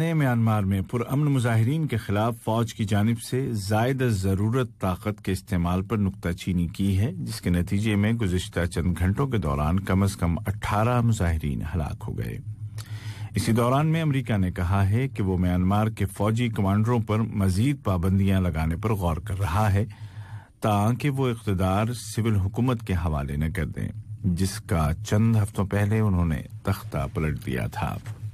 ने म्यांमार में पुरअमन मुजाहरीन के खिलाफ फौज की जानब से जायद ज़रूरत ताकत के इस्तेमाल पर नुकताचीनी की है जिसके नतीजे में गुजशत चंद घंटों के दौरान कम अज कम अट्ठारह मुजाहरीन हलाक हो गए इसी दौरान में अमरीका ने कहा है कि वो म्यांमार के फौजी कमांडरों पर मजीद पाबंदियां लगाने पर गौर कर रहा है ताकि वो इकतदार सिविल हुकूमत के हवाले न कर दें जिसका चंद हफ्तों पहले उन्होंने तख्ता पलट दिया था